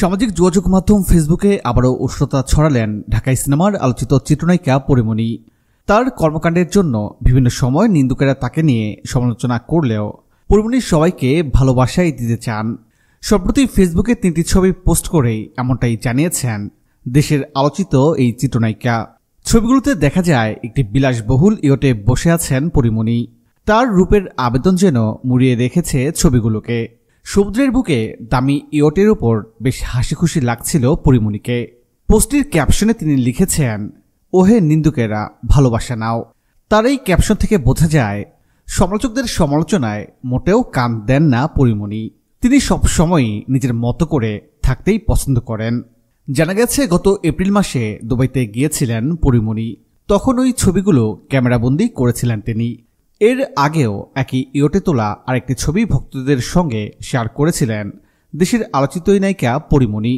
সামাজিক যোগাযোগ মাধ্যম ফেসবুকে আবারও উষ্ণতা ছড়ালেন ঢাকাই সিনেমার আলোচিত চিত্রনায়িকা পরিমণি তার কর্মকাণ্ডের জন্য বিভিন্ন সময় নিন্দুকেরা তাকে নিয়ে সমালোচনা করলেও পরিমণি সবাইকে ভালোবাসাই দিতে চান সম্প্রতি ফেসবুকে তিনটি ছবি পোস্ট করেই এমনটাই জানিয়েছেন দেশের আলোচিত এই চিত্রনায়িকা ছবিগুলোতে দেখা যায় একটি বিলাসবহুল ইয়টে বসে আছেন পরিমণি তার রূপের আবেদন যেন মুড়িয়ে রেখেছে ছবিগুলোকে সমুদ্রের বুকে দামি ইয়টের ওপর বেশ হাসি খুশি লাগছিল পরিমণিকে পোস্টটির ক্যাপশনে তিনি লিখেছেন ওহে নিন্দুকেরা ভালোবাসা নাও তার এই ক্যাপশন থেকে বোঝা যায় সমালোচকদের সমালোচনায় মোটেও কান দেন না পরিমণি তিনি সবসময়ই নিজের মতো করে থাকতেই পছন্দ করেন জানা গেছে গত এপ্রিল মাসে দুবাইতে গিয়েছিলেন পরিমণি তখন ওই ছবিগুলো ক্যামেরাবন্দি করেছিলেন তিনি এর আগেও একই ইয়োটে তোলা আরেকটি ছবি ভক্তদের সঙ্গে শেয়ার করেছিলেন দেশের আলোচিত নায়িকা পরিমণি